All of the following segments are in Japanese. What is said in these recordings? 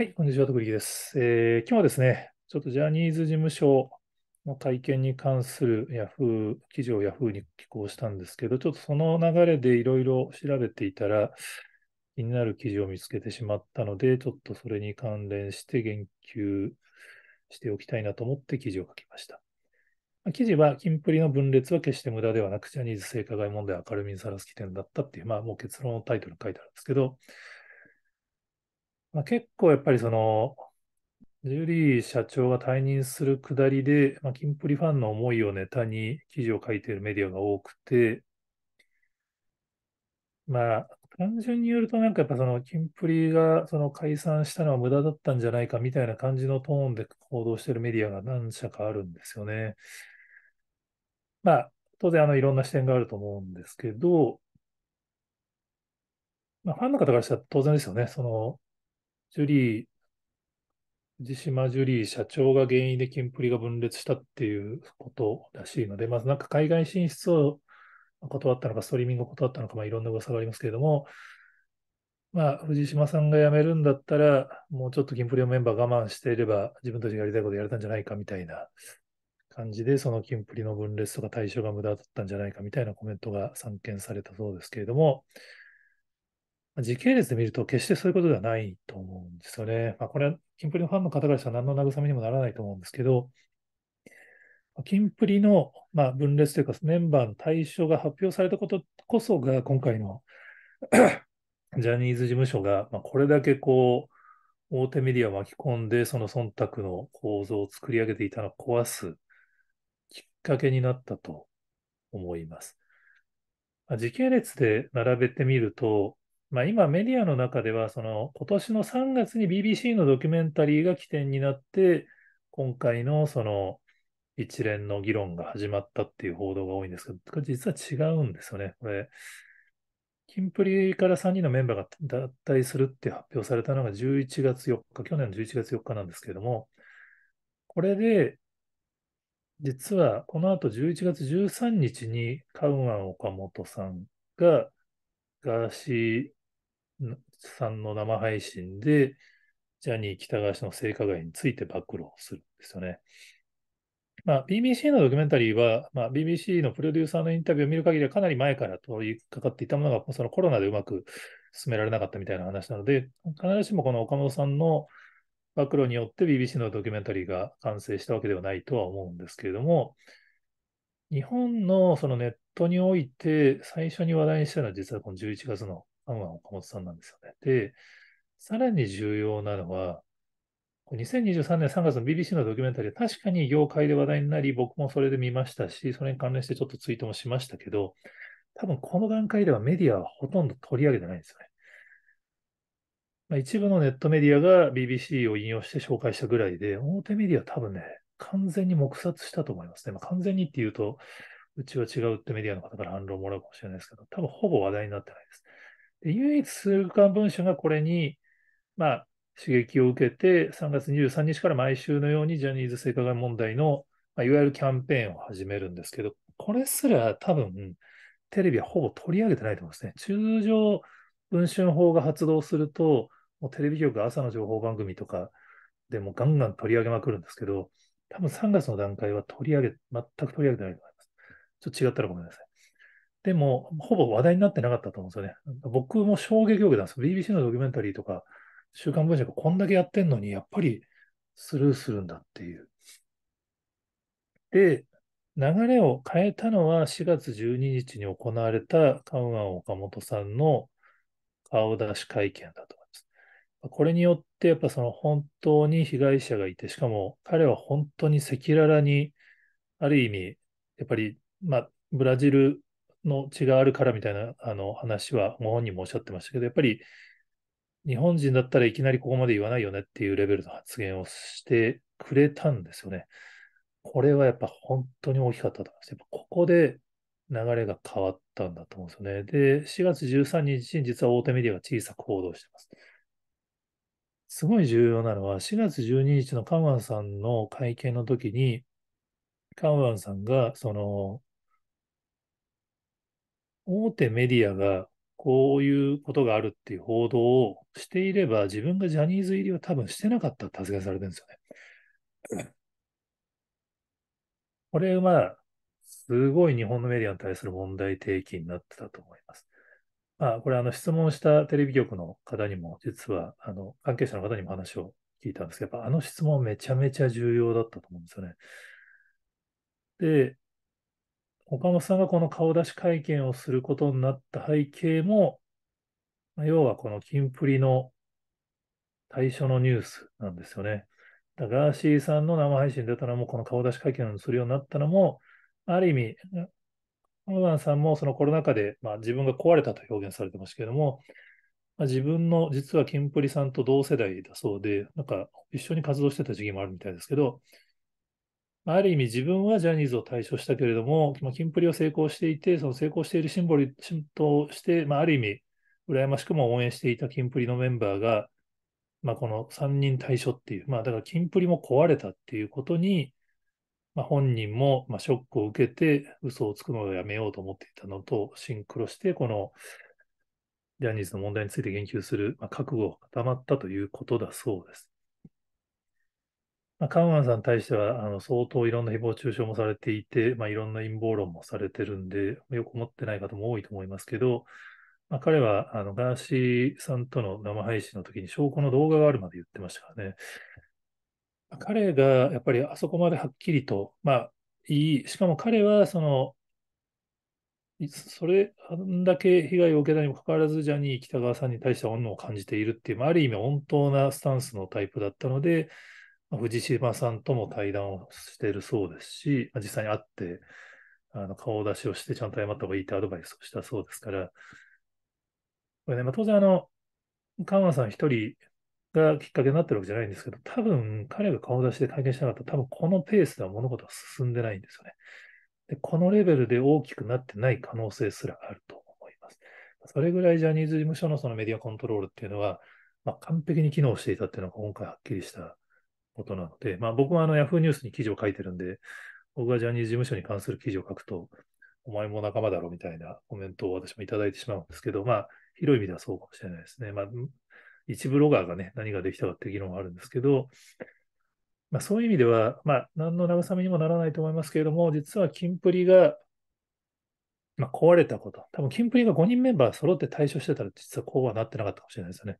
はい、こんにちは、徳力です。えー、今日はですね、ちょっとジャニーズ事務所の会見に関する Yahoo、記事を Yahoo に寄稿したんですけど、ちょっとその流れでいろいろ調べていたら、気になる記事を見つけてしまったので、ちょっとそれに関連して言及しておきたいなと思って記事を書きました。記事は、キンプリの分裂は決して無駄ではなく、ジャニーズ性加害問題は明るみにさらす起点だったっていう、まあもう結論のタイトルに書いてあるんですけど、まあ、結構やっぱりその、ジュリー社長が退任するくだりで、まあ、キンプリファンの思いをネタに記事を書いているメディアが多くて、まあ、単純に言うと、なんかやっぱその、キンプリがその解散したのは無駄だったんじゃないかみたいな感じのトーンで行動しているメディアが何社かあるんですよね。まあ、当然、あの、いろんな視点があると思うんですけど、まあ、ファンの方からしたら当然ですよね。その、ジュリー、藤島ジュリー社長が原因でキンプリが分裂したっていうことらしいので、まずなんか海外進出を断ったのか、ストリーミングを断ったのか、まあ、いろんな噂がありますけれども、まあ、藤島さんが辞めるんだったら、もうちょっとキンプリのメンバー我慢していれば、自分たちがやりたいことやれたんじゃないかみたいな感じで、そのキンプリの分裂とか対象が無駄だったんじゃないかみたいなコメントが散見されたそうですけれども、時系列で見ると決してそういうことではないと思うんですよね。まあ、これはキンプリのファンの方からしたら何の慰めにもならないと思うんですけど、キンプリの、まあ、分裂というかメンバーの対象が発表されたことこそが今回の ジャニーズ事務所が、まあ、これだけこう大手メディアを巻き込んでその忖度の構造を作り上げていたのを壊すきっかけになったと思います。まあ、時系列で並べてみると、まあ、今メディアの中では、その今年の3月に BBC のドキュメンタリーが起点になって、今回のその一連の議論が始まったっていう報道が多いんですけど、実は違うんですよね。これ、キンプリから3人のメンバーが脱退するって発表されたのが11月4日、去年の11月4日なんですけれども、これで、実はこの後11月13日にカウアン・岡本さんがガーシーさんの生配信で、ジャニー喜多川氏の性加害について暴露するんですよね。まあ、BBC のドキュメンタリーは、まあ、BBC のプロデューサーのインタビューを見る限りはかなり前から取りかかっていたものが、そのコロナでうまく進められなかったみたいな話なので、必ずしもこの岡本さんの暴露によって BBC のドキュメンタリーが完成したわけではないとは思うんですけれども、日本のそのネットにおいて最初に話題にしたのは実はこの11月のフは岡本さんなんですよね。で、さらに重要なのは、2023年3月の BBC のドキュメンタリー、確かに業界で話題になり、僕もそれで見ましたし、それに関連してちょっとツイートもしましたけど、多分この段階ではメディアはほとんど取り上げてないんですよね。まあ、一部のネットメディアが BBC を引用して紹介したぐらいで、大手メディアは多分ね、完全に黙殺したと思いますね。まあ、完全にっていうと、うちは違うってメディアの方から反論をもらうかもしれないですけど、多分ほぼ話題になってないです。で唯一数学文春がこれに、まあ、刺激を受けて、3月23日から毎週のようにジャニーズ性加害問題の、まあ、いわゆるキャンペーンを始めるんですけど、これすら多分、テレビはほぼ取り上げてないと思うんですね。通常、文春法が発動すると、もうテレビ局朝の情報番組とかでもガンガン取り上げまくるんですけど、多分3月の段階は取り上げ、全く取り上げてないと思います。ちょっと違ったらごめんなさい。でも、ほぼ話題になってなかったと思うんですよね。僕も衝撃を受けたんです。BBC のドキュメンタリーとか、週刊文春がこんだけやってんのに、やっぱりスルーするんだっていう。で、流れを変えたのは4月12日に行われたカウアン岡本さんの顔出し会見だと思います。これによって、やっぱその本当に被害者がいて、しかも彼は本当に赤裸々に、ある意味、やっぱり、まあ、ブラジルの血があるからみたいなあの話はご本人もおっしゃってましたけど、やっぱり日本人だったらいきなりここまで言わないよねっていうレベルの発言をしてくれたんですよね。これはやっぱ本当に大きかったと思います。やっぱここで流れが変わったんだと思うんですよね。で、4月13日に実は大手メディアが小さく報道してます。すごい重要なのは、4月12日のカウアンさんの会見の時に、カウアンさんが、その、大手メディアがこういうことがあるっていう報道をしていれば、自分がジャニーズ入りは多分してなかったとて発されてるんですよね。これは、まあ、すごい日本のメディアに対する問題提起になってたと思います。まあ、これ、あの、質問したテレビ局の方にも、実は、あの、関係者の方にも話を聞いたんですけど、やっぱあの質問めちゃめちゃ重要だったと思うんですよね。で、岡本さんがこの顔出し会見をすることになった背景も、要はこのキンプリの対象のニュースなんですよね。ガーシーさんの生配信出たのも、この顔出し会見をするようになったのも、ある意味、モガンさんもそのコロナ禍で、まあ、自分が壊れたと表現されてますけれども、まあ、自分の実はキンプリさんと同世代だそうで、なんか一緒に活動してた時期もあるみたいですけど、ある意味自分はジャニーズを退所したけれども、まあ、キンプリを成功していて、その成功しているシンボルとして、まあ、ある意味、羨ましくも応援していたキンプリのメンバーが、まあ、この3人退所っていう、まあ、だからキンプリも壊れたっていうことに、まあ、本人もまあショックを受けて、嘘をつくのをやめようと思っていたのとシンクロして、このジャニーズの問題について言及する、まあ、覚悟が固まったということだそうです。まあ、カウアンさんに対しては、あの相当いろんな誹謗中傷もされていて、まあ、いろんな陰謀論もされてるんで、よく思ってない方も多いと思いますけど、まあ、彼はあのガーシーさんとの生配信の時に証拠の動画があるまで言ってましたからね。彼がやっぱりあそこまではっきりと、まあ、いい、しかも彼はその、それだけ被害を受けたにもかかわらず、ジャニー喜多川さんに対して恩を感じているっていう、まあ、ある意味、本当なスタンスのタイプだったので、藤島さんとも対談をしているそうですし、実際に会って、あの顔出しをしてちゃんと謝った方がいいってアドバイスをしたそうですから、これねまあ、当然あの、カンさん一人がきっかけになってるわけじゃないんですけど、多分彼が顔出しで体験しなかったら、多分このペースでは物事は進んでないんですよね。で、このレベルで大きくなってない可能性すらあると思います。それぐらいジャニーズ事務所のそのメディアコントロールっていうのは、まあ、完璧に機能していたっていうのが今回はっきりしたことなので、まあ、僕はあの Yahoo ニュースに記事を書いてるんで、僕がジャニーズ事務所に関する記事を書くと、お前も仲間だろみたいなコメントを私もいただいてしまうんですけど、まあ、広い意味ではそうかもしれないですね。まあ、一ブロガーがね、何ができたかって議論はあるんですけど、まあ、そういう意味では、まあ、何の慰めにもならないと思いますけれども、実はキンプリが、まあ、壊れたこと、多分キンプリが5人メンバー揃って対処してたら、実はこうはなってなかったかもしれないですよね。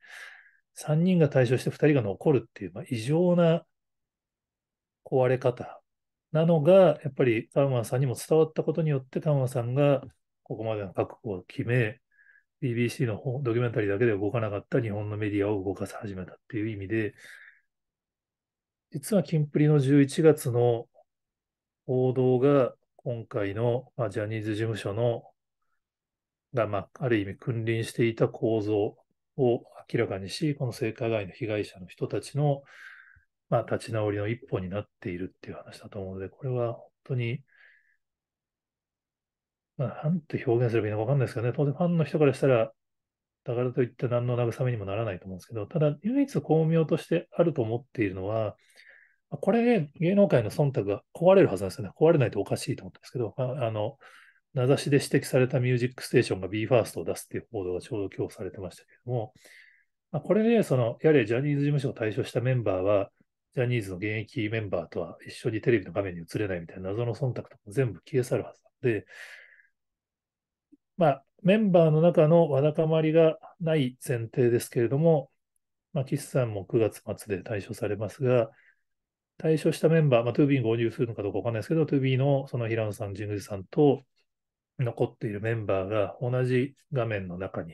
3人が対象して2人が残るっていう、まあ、異常な壊れ方なのが、やっぱりカウマンさんにも伝わったことによって、カウマンさんがここまでの覚悟を決め、BBC のドキュメンタリーだけで動かなかった日本のメディアを動かし始めたっていう意味で、実はキンプリの11月の報道が今回の、まあ、ジャニーズ事務所のが、まあ、ある意味君臨していた構造を明らかにし、この性加害の被害者の人たちの、まあ、立ち直りの一歩になっているっていう話だと思うので、これは本当に、まあ、なんて表現すればいいのか分かんないですけどね、当然ファンの人からしたら、だからといって何の慰めにもならないと思うんですけど、ただ唯一巧妙としてあると思っているのは、これで、ね、芸能界の忖度が壊れるはずなんですよね。壊れないとおかしいと思ったんですけど、あの、名指しで指摘されたミュージックステーションが BE:FIRST を出すっていう報道がちょうど今日されてましたけども、まあ、これで、ね、その、やはりジャニーズ事務所を退所したメンバーは、ジャニーズの現役メンバーとは一緒にテレビの画面に映れないみたいな謎の忖度とか全部消え去るはずなので、まあ、メンバーの中のわだかまりがない前提ですけれども、まあ、岸さんも9月末で退所されますが、退所したメンバー、まあ、2B に合流するのかどうかわかんないですけど、2B のその平野さん、神宮寺さんと残っているメンバーが同じ画面の中に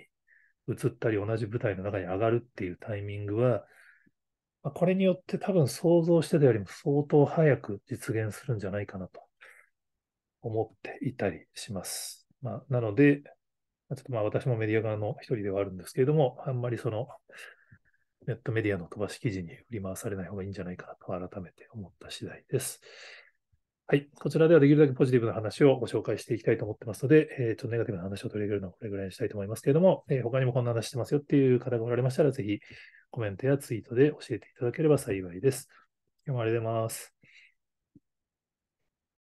映ったり、同じ舞台の中に上がるっていうタイミングは、これによって多分想像してたよりも相当早く実現するんじゃないかなと思っていたりします。まあ、なので、ちょっとまあ私もメディア側の一人ではあるんですけれども、あんまりそのネットメディアの飛ばし記事に振り回されない方がいいんじゃないかなと改めて思った次第です。はい。こちらではできるだけポジティブな話をご紹介していきたいと思ってますので、えー、ちょっとネガティブな話を取り上げるのはこれぐらいにしたいと思いますけれども、えー、他にもこんな話してますよっていう方がおられましたら、ぜひコメントやツイートで教えていただければ幸いです。今日もありがとうございます。